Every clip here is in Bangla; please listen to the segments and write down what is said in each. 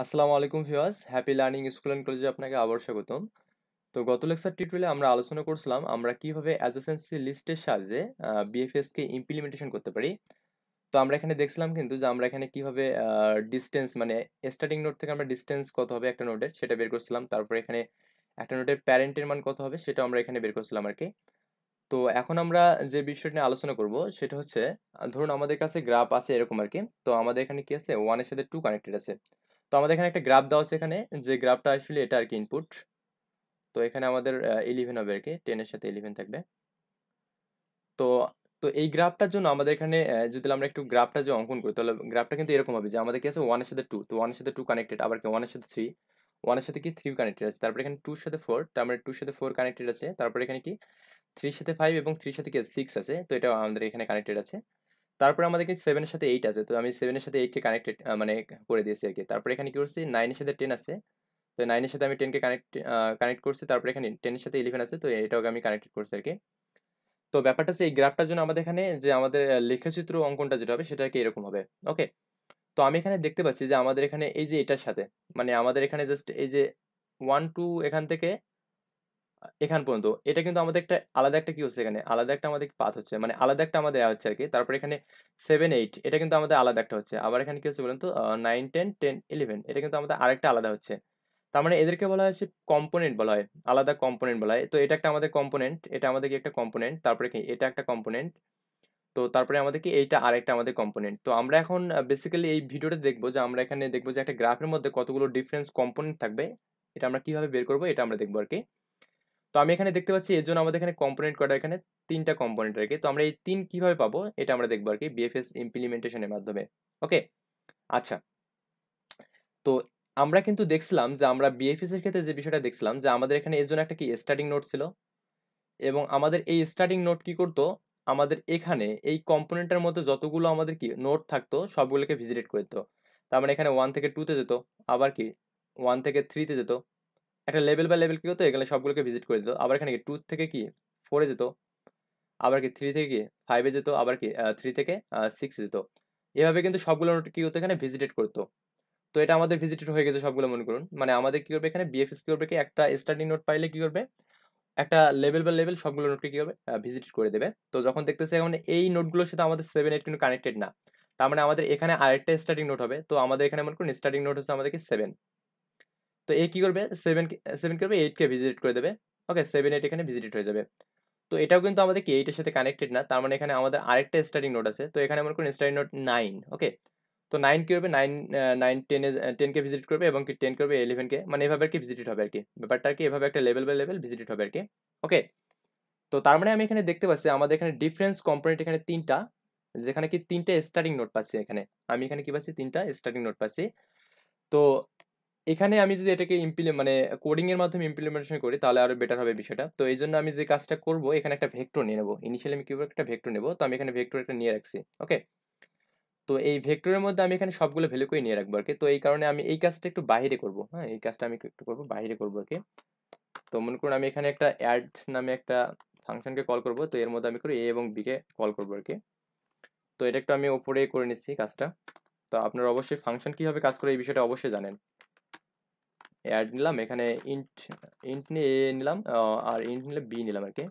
আসসালামু আলাইকুম viewers happy learning school and কলেজে আপনাকে আবার স্বাগতম তো গত লেকচার টিউটোরিয়ালে আমরা আলোচনা করছিলাম আমরা কিভাবে অ্যাজেসেন্সি লিস্টের সাহায্যে বিএফএসকে ইমপ্লিমেন্টেশন করতে পারি তো আমরা এখানে দেখছিলাম কিন্তু যে আমরা এখানে কিভাবে ডিস্টেন্স মানে স্টার্টিং নোট থেকে আমরা ডিস্টেন্স কত হবে একটা নোটের সেটা বের করছিলাম তারপরে এখানে একটা নোটের প্যারেন্টের মান কত হবে সেটা আমরা এখানে বের করছিলাম আর কি তো এখন আমরা যে বিষয়টা নিয়ে আলোচনা করব সেটা হচ্ছে ধরুন আমাদের কাছে গ্রাফ আছে এরকম আর কি তো আমাদের এখানে কি আছে ওয়ানের সাথে টু কানেক্টেড আছে তো আমাদের এখানে একটা গ্রাফ দেওয়া আছে এখানে যে গ্রাফটা আসলে এটা আর কি ইনপুট তো এখানে আমাদের ইলেভেন হবে আর কি টেনের সাথে ইলেভেন থাকবে তো তো এই গ্রাফটার জন্য আমাদের এখানে যদি আমরা একটু গ্রাফটা যে অঙ্কন করি তাহলে গ্রাফটা কিন্তু এরকম হবে যে আমাদের কি আছে ওয়ানের সাথে টু তো ওয়ানের সাথে টু কানেক্টেড আবার কি ওয়ানের সাথে থ্রি ওয়ানের সাথে কি থ্রি কানেক্টেড আছে তারপরে এখানে টুর সাথে ফোর তারপরে টুর সাথে ফোর কানেক্টেড আছে তারপরে এখানে কি থ্রির সাথে ফাইভ এবং থ্রির সাথে কি সিক্স আছে তো এটা আমাদের এখানে কানেক্টেড আছে তারপরে আমাদের কিন্তু সেভেনের সাথে এইট আছে তো আমি সেভেনের সাথে এইটকে কানেক্টেড মানে করে দিয়েছি আর কি তারপরে এখানে কি করছি নাইনের সাথে টেন আছে তো নাইনের সাথে আমি টেনকে কানেক্ট কানেক্ট করছি তারপরে এখানে টেনের সাথে ইলেভেন আছে তো এটাকে আমি কানেক্টেড করছি আর কি তো ব্যাপারটা হচ্ছে এই গ্রাফটার জন্য আমাদের এখানে যে আমাদের লেখাচিত্র অঙ্কনটা যেটা হবে সেটা কি এরকম হবে ওকে তো আমি এখানে দেখতে পাচ্ছি যে আমাদের এখানে এই যে এটার সাথে মানে আমাদের এখানে জাস্ট এই যে ওয়ান টু এখান থেকে এখান পর্যন্ত এটা কিন্তু আমাদের একটা আলাদা একটা কি হচ্ছে এখানে আলাদা একটা আমাদের পাথ হচ্ছে মানে আলাদা একটা আমাদের হচ্ছে আর কি তারপর এখানে সেভেন এইট এটা কিন্তু আমাদের আলাদা একটা হচ্ছে আবার এখানে কি হচ্ছে বলুন তো নাইন টেন টেন ইলেভেন এটা কিন্তু আমাদের আরেকটা আলাদা হচ্ছে তার মানে এদেরকে বলা হয় কম্পোনেন্ট বলা হয় আলাদা কম্পোনেন্ট বলা হয় তো এটা একটা আমাদের কম্পোনেন্ট এটা আমাদের কি একটা কম্পোনেন্ট তারপরে কি এটা একটা কম্পোনেন্ট তো তারপরে আমাদের কি এইটা আরেকটা আমাদের কম্পোনেন্ট তো আমরা এখন বেসিক্যালি এই ভিডিওটা দেখবো যে আমরা এখানে দেখবো যে একটা গ্রাফের মধ্যে কতগুলো ডিফারেন্স কম্পোনেন্ট থাকবে এটা আমরা কিভাবে বের করবো এটা আমরা দেখবো আর কি তো আমি এখানে দেখতে পাচ্ছি এর জন্য আমাদের এখানে কম্পোনেন্ট কটা এখানে তিনটা কম্পোনেন্ট রেখে তো আমরা এই তিন কিভাবে পাবো এটা আমরা দেখবো আর কি বিএফএস ইমপ্লিমেন্টেশনের মাধ্যমে ওকে আচ্ছা তো আমরা কিন্তু দেখছিলাম যে আমরা বিএফএস এর ক্ষেত্রে যে বিষয়টা দেখছিলাম যে আমাদের এখানে এর জন্য একটা কি স্টার্টিং নোট ছিল এবং আমাদের এই স্টার্টিং নোট কি করতো আমাদের এখানে এই কম্পোনেন্টের মধ্যে যতগুলো আমাদের কি নোট থাকতো সবগুলোকে ভিজিটেট করে দিত তার মানে এখানে ওয়ান থেকে টুতে যেত আবার কি ওয়ান থেকে থ্রিতে যেত একটা লেভেল বা লেভেল কী হতো এখানে সবগুলোকে ভিজিট করে দিত আবার এখানে টু থেকে কি ফোরে যেত আবার কি থ্রি থেকে কি ফাইভে যেত আবার কি থ্রি থেকে সিক্সে যেত এভাবে কিন্তু সবগুলো নোট কী হতো এখানে ভিজিটেড করতো তো এটা আমাদের ভিজিটেড হয়ে গেছে সবগুলো মনে করুন মানে আমাদের কী করবে এখানে বিএফএস কী করবে কি একটা স্টার্টিং নোট পাইলে কী করবে একটা লেভেল বা লেভেল সবগুলো নোটকে কী হবে ভিজিট করে দেবে তো যখন দেখতেছে মানে এই নোটগুলোর সাথে আমাদের সেভেন এইট কিন্তু কানেক্টেড না তার মানে আমাদের এখানে আরেকটা স্টার্টিং নোট হবে তো আমাদের এখানে মনে করুন স্টার্টিং নোট হচ্ছে আমাদেরকে সেভেন তো এ কী করবে সেভেন সেভেন করবে এইটকে ভিজিট করে দেবে ওকে সেভেন এইট এখানে ভিজিট হয়ে যাবে তো এটাও কিন্তু আমাদের কি এইটের সাথে কানেক্টেড না তার মানে এখানে আমাদের আরেকটা স্টাডি নোট আছে তো এখানে আমার কোনো স্টাডি নোট নাইন ওকে তো নাইন কী করবে নাইন নাইন টেনে টেনকে ভিজিট করবে এবং কি টেন করবে ইলেভেনকে মানে এভাবে আর কি ভিজিট হবে আর কি ব্যাপারটা আর কি এভাবে একটা লেভেল বাই লেভেল ভিজিট হবে আর কি ওকে তো তার মানে আমি এখানে দেখতে পাচ্ছি আমাদের এখানে ডিফারেন্স কম্পোনেন্ট এখানে তিনটা যেখানে কি তিনটা স্টার্টিং নোট পাচ্ছি এখানে আমি এখানে কি পাচ্ছি তিনটা স্টার্টিং নোট পাচ্ছি তো এখানে আমি যদি এটাকে ইমপ্লি মানে কোডিংয়ের মাধ্যমে ইমপ্লিমেন্টেশন করি তাহলে আরো বেটার হবে বিষয়টা তো এই জন্য আমি যে কাজটা করব এখানে একটা ভেক্টর নিয়ে নেবো ইনিশিয়ালি আমি কিউবের একটা ভেক্টর নেবো তো আমি এখানে ভেক্টর একটা নিয়ে রাখছি ওকে তো এই ভেক্টরের মধ্যে আমি এখানে সবগুলো ভ্যালু করে নিয়ে রাখবো আর কি তো এই কারণে আমি এই কাজটা একটু বাইরে করব হ্যাঁ এই কাজটা আমি একটু করবো বাইরে করবো আর কি তো মনে করুন আমি এখানে একটা অ্যাড নামে একটা ফাংশনকে কল করব তো এর মধ্যে আমি করি এ এবং বিকে কল করবো আর কি তো এটা একটু আমি ওপরে করে নিচ্ছি কাজটা তো আপনারা অবশ্যই ফাংশন কীভাবে কাজ করে এই বিষয়টা অবশ্যই জানেন অ্যাড নিলাম এখানে ইন্ট ইন্ট নিয়ে এ নিলাম আর ইন্ট নিলে বি নিলাম আর কি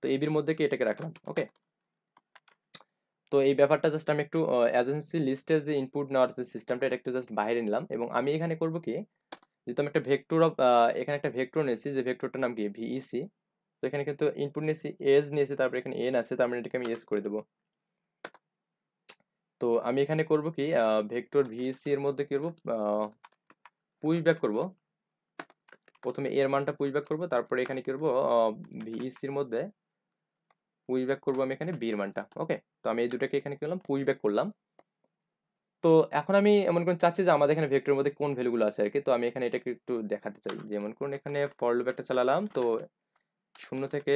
তো এই বির মধ্যে কি এটাকে রাখলাম ওকে তো এই ব্যাপারটা জাস্ট আমি একটু এজেন্সি লিস্টের যে ইনপুট নেওয়ার যে সিস্টেমটা এটা একটু জাস্ট বাইরে নিলাম এবং আমি এখানে করব কি যেহেতু আমি একটা ভেক্টর অফ এখানে একটা ভেক্টর নিয়েছি যে ভেক্টরটার নাম কি ভিইসি e তো এখানে কিন্তু ইনপুট নিয়েছি এজ নিয়েছি তারপরে এখানে এন আছে তার মানে এটাকে আমি এস করে দেবো তো আমি এখানে করব কি ভেক্টর ভিইসি e এর মধ্যে কি করবো পুশ ব্যাক করবো প্রথমে এর মানটা পুশ ব্যাক করবো তারপরে এখানে কি করবো ভিসির মধ্যে পুশ ব্যাক করবো আমি এখানে বির মানটা ওকে তো আমি এই দুটাকে এখানে কি করলাম পুশ ব্যাক করলাম তো এখন আমি এমন করুন চাচ্ছি যে আমাদের এখানে ভেক্টরের মধ্যে কোন ভ্যালুগুলো আছে আর কি তো আমি এখানে এটাকে একটু দেখাতে চাই যেমন করুন এখানে ফর লুপ চালালাম তো শূন্য থেকে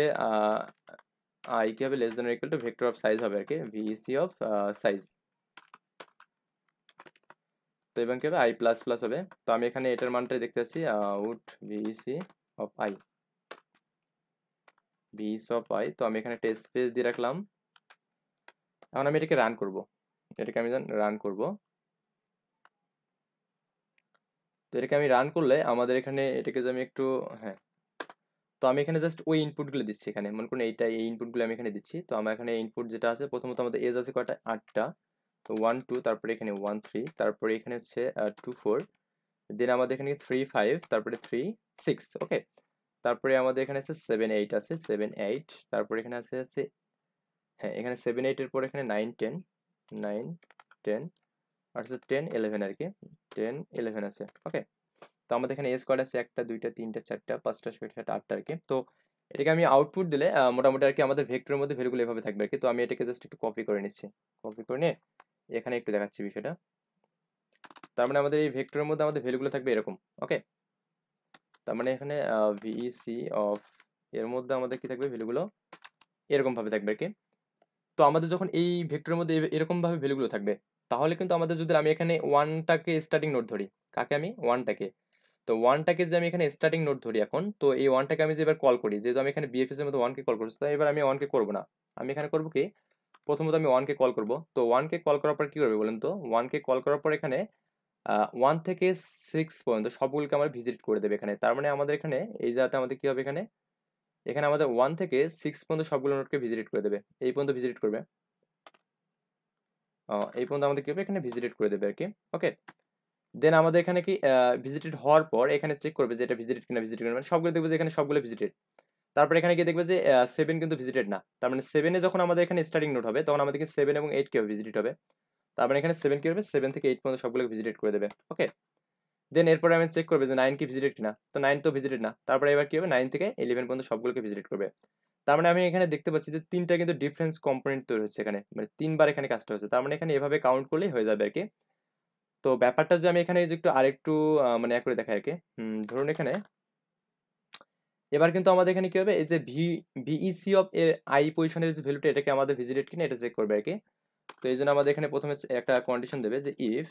আই কি হবে less than vector of size হবে আর কি ভিসি অফ সাইজ তো এবং কি হবে আই প্লাস প্লাস হবে তো আমি এখানে এটার মানটাই দেখতে পাচ্ছি out vis of I vis of I তো আমি এখানে একটা স্পেস দিয়ে রাখলাম এখন আমি এটাকে রান করব এটাকে আমি রান করব তো এটাকে আমি রান করলে আমাদের এখানে এটাকে যে আমি একটু হ্যাঁ তো আমি এখানে জাস্ট ওই ইনপুটগুলো দিচ্ছি এখানে মনে করুন এইটা এই ইনপুটগুলো আমি এখানে দিচ্ছি তো আমার এখানে ইনপুট যেটা আছে প্রথমত আমাদের এজ আছে কয়টা আটটা তো ওয়ান টু তারপরে এখানে ওয়ান থ্রি তারপরে এখানে হচ্ছে টু ফোর দেন আমাদের এখানে থ্রি ফাইভ তারপরে থ্রি সিক্স ওকে তারপরে আমাদের এখানে আছে সেভেন এইট আছে সেভেন এইট তারপরে এখানে আছে আছে হ্যাঁ এখানে সেভেন এইটের পর এখানে নাইন টেন নাইন টেন আর হচ্ছে টেন এলেভেন আর কি টেন এলেভেন আছে ওকে তো আমাদের এখানে এস কোয়াড আছে একটা দুইটা তিনটা চারটা পাঁচটা ছয়টা সাতটা আটটা আর কি তো এটাকে আমি আউটপুট দিলে মোটামুটি আর কি আমাদের ভেক্টরের মধ্যে ভ্যালুগুলো এভাবে থাকবে আর কি তো আমি এটাকে জাস্ট একটু কপি করে নিচ্ছি কপি করে নিয়ে এখানে একটু দেখাচ্ছি বিষয়টা তার মানে আমাদের এই ভেক্টরের মধ্যে আমাদের ভ্যালুগুলো থাকবে এরকম ওকে তার মানে এখানে ভিসি অফ e এর মধ্যে আমাদের কি থাকবে ভ্যালুগুলো এরকমভাবে থাকবে আর কি তো আমাদের যখন এই ভেক্টরের মধ্যে এরকমভাবে ভ্যালুগুলো থাকবে তাহলে কিন্তু আমাদের যদি আমি এখানে ওয়ানটাকে স্টার্টিং নোট ধরি কাকে আমি ওয়ানটাকে তো ওয়ানটাকে যদি আমি এখানে স্টার্টিং নোট ধরি এখন তো এই ওয়ানটাকে আমি যে এবার কল করি যেহেতু আমি এখানে বিএফএস এর মধ্যে ওয়ানকে কল করছি তো এবার আমি ওয়ানকে করবো না আমি এখানে করবো কি প্রথমত আমি ওয়ানকে কল করব তো ওয়ানকে কল করার পর কি করবে বলেন তো ওয়ানকে কল করার পর এখানে ওয়ান থেকে সিক্স পর্যন্ত সবগুলোকে আমার ভিজিট করে দেবে এখানে তার মানে আমাদের এখানে এই জায়গাতে আমাদের কী হবে এখানে এখানে আমাদের ওয়ান থেকে সিক্স পর্যন্ত সবগুলো নোটকে ভিজিট করে দেবে এই পর্যন্ত ভিজিট করবে এই পর্যন্ত আমাদের কী হবে এখানে ভিজিট করে দেবে আর কি ওকে দেন আমাদের এখানে কি ভিজিটেড হওয়ার পর এখানে চেক করবে যে এটা ভিজিটেড কিনা ভিজিট কিনা মানে সবগুলো দেখবে যে এখানে সবগুলো ভিজিটেড তারপর এখানে গিয়ে দেখবে যে সেভেন কিন্তু ভিজিটেড না তার মানে সেভেনে যখন আমাদের এখানে স্টার্টিং নোট হবে তখন আমাদেরকে সেভেন এবং এইট কেউ ভিজিট হবে তার মানে এখানে সেভেন কী হবে সেভেন থেকে এইট পর্যন্ত সবগুলোকে ভিজিটেড করে দেবে ওকে দেন এরপরে আমি চেক করবে যে নাইন কি ভিজিটেড কিনা তো নাইন তো ভিজিটেড না তারপরে এবার কি হবে নাইন থেকে ইলেভেন পর্যন্ত সবগুলোকে ভিজিট করবে তার মানে আমি এখানে দেখতে পাচ্ছি যে তিনটা কিন্তু ডিফারেন্স কম্পোনেন্ট তৈরি হচ্ছে এখানে মানে তিনবার এখানে কাজটা হচ্ছে তার মানে এখানে এভাবে কাউন্ট করলেই হয়ে যাবে আর কি তো ব্যাপারটা যে আমি এখানে একটু আরেকটু মানে করে দেখাই আর কি ধরুন এখানে এবার কিন্তু আমাদের এখানে কী হবে এই যে ভি ভিইসি অফ এর আই পজিশনের যে ভ্যালুটা এটাকে আমাদের ভিজিটেড কিনা এটা চেক করবে আর কি তো এই জন্য আমাদের এখানে প্রথমে একটা কন্ডিশন দেবে যে ইফ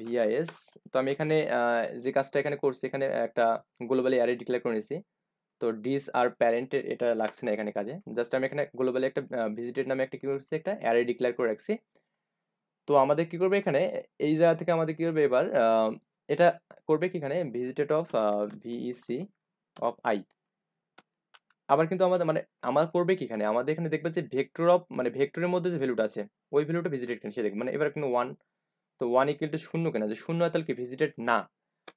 ভিআইএস তো আমি এখানে যে কাজটা এখানে করছি এখানে একটা গ্লোবালি অ্যারে ডিক্লেয়ার করে নিয়েছি তো ডিস আর প্যারেন্টের এটা লাগছে না এখানে কাজে জাস্ট আমি এখানে গ্লোবালি একটা ভিজিটেড নামে একটা কি করছি একটা অ্যারে ডিক্লেয়ার করে রাখছি তো আমাদের কি করবে এখানে এই জায়গা থেকে আমাদের কি করবে এবার এটা করবে কিখানে visited of vec of I আবার কিন্তু আমাদের মানে আমার করবে কিখানে আমাদের এখানে দেখবে যে ভেক্টর অফ মানে ভেক্টরের মধ্যে যে ভ্যালুটা আছে ওই ভ্যালুটা ভিজিটেড কিনা সে দেখবে মানে এবার কিন্তু ওয়ান তো ওয়ান ইকুয়াল টু শূন্য কেনা যে শূন্য হয় তাহলে কি ভিজিটেড না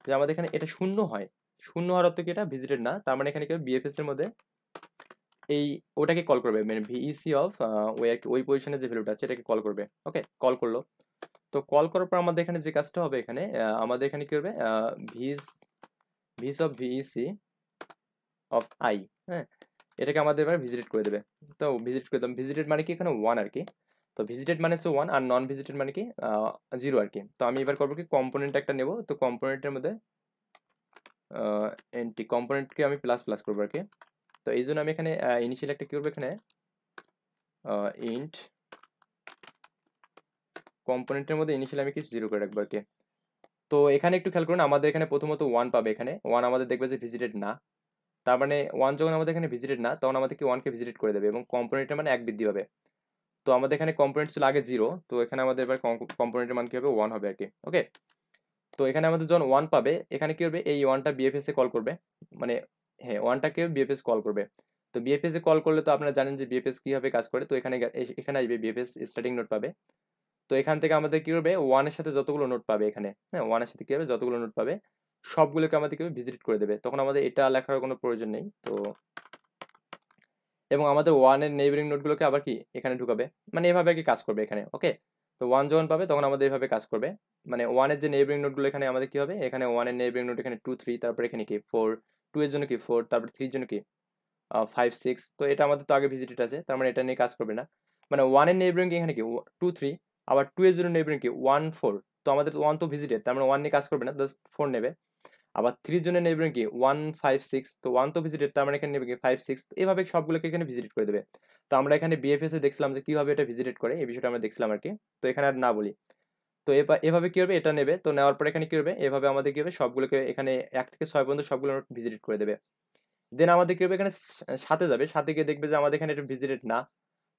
যে আমাদের এখানে এটা শূন্য হয় শূন্য হওয়ার অর্থ কি এটা ভিজিটেড না তার মানে এখানে কেউ বিএফএস এর মধ্যে এই ওটাকে কল করবে মানে ভিইসি অফ e ওই ওই পজিশনে যে ভ্যালুটা আছে এটাকে কল করবে ওকে কল করলো তো কল করার পর আমাদের এখানে যে কাজটা হবে এখানে আমাদের এখানে কি হবে vis vis of C of I হ্যাঁ এটাকে আমাদের এবার ভিজিট করে দেবে তো ভিজিট করে দেবো ভিজিটেড মানে কি এখানে ওয়ান আর কি তো ভিজিটেড মানে হচ্ছে ওয়ান আর নন ভিজিটেড মানে কি জিরো আর কি তো আমি এবার করবো কি কম্পোনেন্ট একটা নেব তো কম্পোনেন্টের মধ্যে এন্টি কম্পোনেন্টকে আমি প্লাস প্লাস করবো আর কি তো এই জন্য আমি এখানে ইনিশিয়াল একটা কি করবো এখানে ইন্ট কম্পোনেন্টের মধ্যে ইনিশিয়াল আমি কিছু জিরো করে রাখবো আর কি তো এখানে একটু খেয়াল করুন আমাদের এখানে প্রথমত ওয়ান পাবে এখানে ওয়ান আমাদের দেখবে যে ভিজিটেড না তার মানে ওয়ান যখন আমাদের এখানে ভিজিটেড না তখন আমাদেরকে ওয়ানকে ভিজিটেড করে দেবে এবং কম্পোনেন্টের মানে এক বৃদ্ধি হবে তো আমাদের এখানে কম্পোনেন্ট ছিল আগে জিরো তো এখানে আমাদের এবার কম্পোনেন্টের মান কি হবে ওয়ান হবে আর কি ওকে তো এখানে আমাদের যখন ওয়ান পাবে এখানে কি হবে এই ওয়ানটা বিএফএস এ কল করবে মানে হ্যাঁ ওয়ানটাকে বিএফএস কল করবে তো বিএফএস এ কল করলে তো আপনারা জানেন যে বিএফএস কীভাবে কাজ করে তো এখানে এখানে আসবে বিএফএস স্টার্টিং নোট পাবে তো এখান থেকে আমাদের কি হবে ওয়ানের সাথে যতগুলো নোট পাবে এখানে হ্যাঁ ওয়ানের সাথে কি হবে যতগুলো নোট পাবে সবগুলোকে আমাদের কি ভিজিট করে দেবে তখন আমাদের এটা লেখার কোনো প্রয়োজন নেই তো এবং আমাদের ওয়ানের নেইবারিং নোটগুলোকে আবার কি এখানে ঢুকাবে মানে এভাবে আর কি কাজ করবে এখানে ওকে তো ওয়ান যখন পাবে তখন আমাদের এভাবে কাজ করবে মানে ওয়ানের যে নেইবারিং নোটগুলো এখানে আমাদের কি হবে এখানে ওয়ানের নেইবারিং নোট এখানে টু থ্রি তারপর এখানে কি ফোর টু এর জন্য কি ফোর তারপর থ্রির জন্য কি ফাইভ সিক্স তো এটা আমাদের তো আগে ভিজিটেড আছে তার মানে এটা নিয়ে কাজ করবে না মানে ওয়ানের নেইবারিং এখানে কি টু থ্রি আবার টু এর জন্য নেবেন কি ওয়ান ফোর তো আমাদের ওয়ান তো ভিজিটেড তার মানে ওয়ান নিয়ে কাজ করবে না জাস্ট ফোর নেবে আবার থ্রির জন্য নেবেন কি ওয়ান ফাইভ সিক্স তো ওয়ান তো ভিজিটেড তার মানে এখানে নেবে কি ফাইভ সিক্স এভাবে সবগুলোকে এখানে ভিজিট করে দেবে তো আমরা এখানে বিএফএস এ দেখছিলাম যে কীভাবে এটা ভিজিটেড করে এই বিষয়টা আমরা দেখছিলাম আর কি তো এখানে আর না বলি তো এভাবে কী হবে এটা নেবে তো নেওয়ার পরে এখানে কী হবে এভাবে আমাদের কী হবে সবগুলোকে এখানে এক থেকে ছয় পর্যন্ত সবগুলো ভিজিট করে দেবে দেন আমাদের কী হবে এখানে সাথে যাবে সাথে গিয়ে দেখবে যে আমাদের এখানে এটা ভিজিটেড না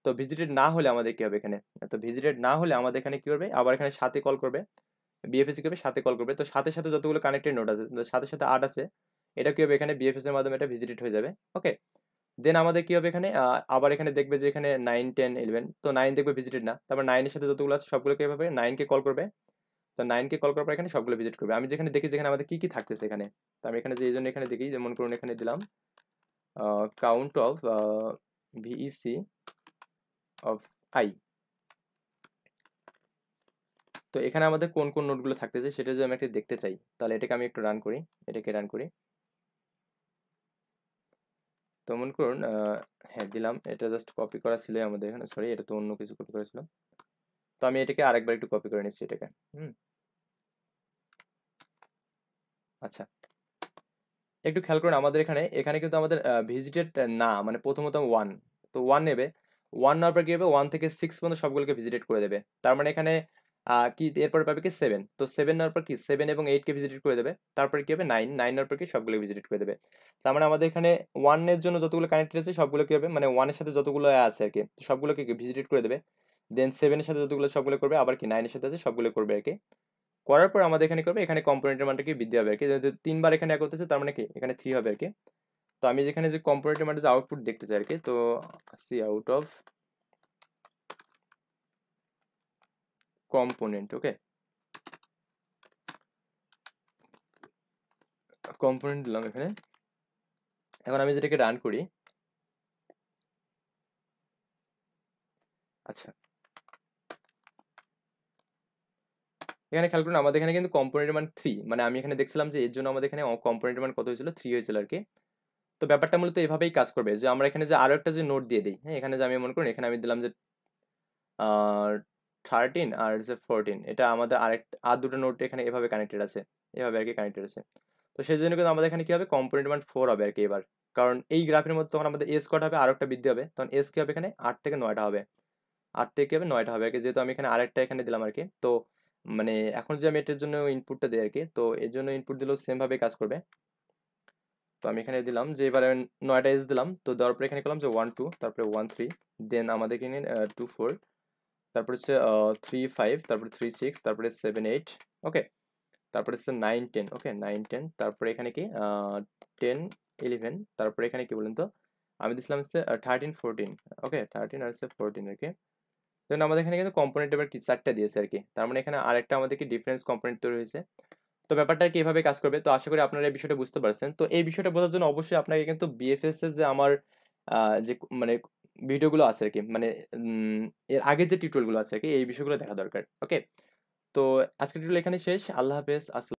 তো ভিজিটেড না হলে আমাদের কি হবে এখানে তো ভিজিটেড না হলে আমাদের এখানে কি করবে আবার এখানে সাথে কল করবে বিএফএসি হবে সাথে কল করবে তো সাথে সাথে যতগুলো কানেক্টেড নোট আছে সাথে সাথে আট আছে এটা কি হবে এখানে এর মাধ্যমে এটা ভিজিটেড হয়ে যাবে ওকে দেন আমাদের কি হবে এখানে আবার এখানে দেখবে যে এখানে নাইন টেন ইলেভেন তো নাইন দেখবে ভিজিটেড না তারপর নাইনের সাথে যতগুলো আছে সবগুলো কীভাবে নাইনকে কল করবে তো নাইনকে কল করার পর এখানে সবগুলো ভিজিট করবে আমি যেখানে দেখি যেখানে আমাদের কি কি থাকতেছে এখানে তো আমি এখানে যে এই জন্য এখানে দেখি যেমন করুন এখানে দিলাম count of vec of I তো এখানে আমাদের কোন কোন নোটগুলো থাকতেছে সেটা যদি আমি একটু দেখতে চাই তাহলে এটাকে আমি একটু রান করি এটাকে রান করি তো মনে করুন হ্যাঁ দিলাম এটা জাস্ট কপি করা ছিল আমাদের এখানে সরি এটা তো অন্য কিছু কপি করা তো আমি এটাকে আরেকবার একটু কপি করে নিচ্ছি এটাকে হুম আচ্ছা একটু খেয়াল করুন আমাদের এখানে এখানে কিন্তু আমাদের ভিজিটেড না মানে প্রথমত ওয়ান তো ওয়ান নেবে ওয়ান নাম্বার কী হবে ওয়ান থেকে সিক্স পর্যন্ত সবগুলোকে ভিজিটেট করে দেবে তার মানে এখানে কি এরপরে পাবে কি সেভেন তো সেভেন নেওয়ার কি সেভেন এবং এইটকে ভিজিটেড করে দেবে তারপরে কী হবে নাইন নাইন নেওয়ার কি সবগুলোকে ভিজিটেড করে দেবে তার মানে আমাদের এখানে ওয়ানের জন্য যতগুলো কানেক্টেড আছে সবগুলো কী হবে মানে ওয়ানের সাথে যতগুলো আছে আর কি সবগুলোকে ভিজিটেড করে দেবে দেন সেভেনের সাথে যতগুলো সবগুলো করবে আবার কি নাইনের সাথে আছে সবগুলো করবে আর কি করার পর আমাদের এখানে করবে এখানে কম্পোনেন্টের মানটা কি বৃদ্ধি হবে আর কি তিনবার এখানে এক করতেছে তার মানে কি এখানে থ্রি হবে আর কি তো আমি যেখানে যে কম্পোনেটের মানে যে আউটপুট দেখতে চাই আর কি তো cout of component okay component দিলাম এখানে এখন আমি যেটাকে রান করি আচ্ছা এখানে খেয়াল করুন আমাদের এখানে কিন্তু কম্পোনেন্টের মান থ্রি মানে আমি এখানে দেখছিলাম যে এর জন্য আমাদের এখানে কম্পোনেন্টের মান কত হয়েছিল থ্রি হয়েছিল আর কি তো ব্যাপারটা মূলত এভাবেই কাজ করবে যে আমরা এখানে যে আরও একটা যে নোট দিয়ে দিই হ্যাঁ এখানে যে আমি মনে করুন এখানে আমি দিলাম যে থার্টিন আর যে ফোরটিন এটা আমাদের আরেক আর দুটো নোট এখানে এভাবে কানেক্টেড আছে এভাবে আর কি কানেক্টেড আছে তো সেই জন্য কিন্তু আমাদের এখানে কী হবে কম্পোনেন্ট মান ফোর হবে আর কি এবার কারণ এই গ্রাফের মধ্যে তখন আমাদের এস কট হবে আরও একটা বৃদ্ধি হবে তখন এস কী হবে এখানে আট থেকে নয়টা হবে আট থেকে হবে নয়টা হবে আর কি যেহেতু আমি এখানে আরেকটা এখানে দিলাম আর কি তো মানে এখন যে আমি এটার জন্য ইনপুটটা দিই আর কি তো এর জন্য ইনপুট দিলেও সেমভাবে কাজ করবে তো আমি এখানে দিলাম যে এবারে নয়টা এজ দিলাম তো দেওয়ার পরে এখানে করলাম যে ওয়ান টু তারপরে ওয়ান থ্রি দেন আমাদের এখানে টু ফোর তারপরে হচ্ছে থ্রি ফাইভ তারপরে থ্রি সিক্স তারপরে সেভেন এইট ওকে তারপরে হচ্ছে nine ten okay nine ten তারপরে এখানে কি টেন ইলেভেন তারপরে এখানে কি বলেন তো আমি দিছিলাম হচ্ছে থার্টিন ফোরটিন ওকে থার্টিন আর হচ্ছে ফোরটিন আর কি দেন আমাদের এখানে কিন্তু কম্পোনেন্ট এবার কি চারটা দিয়েছে আর কি তার মানে এখানে আরেকটা আমাদেরকে ডিফারেন্স কম্পোনেন্ট তৈরি হয়েছে তো ব্যাপারটা কিভাবে কাজ করবে তো আশা করি আপনারা এই বিষয়টা বুঝতে পারছেন তো এই বিষয়টা বোঝার জন্য অবশ্যই আপনাকে কিন্তু বিএফএস এর যে আমার যে মানে ভিডিওগুলো আছে আর কি মানে এর আগে যে টিউটোরিয়ালগুলো আছে আর কি এই বিষয়গুলো দেখা দরকার ওকে তো আজকের টিউটোরিয়াল এখানে শেষ আল্লাহ হাফেজ আসসালাম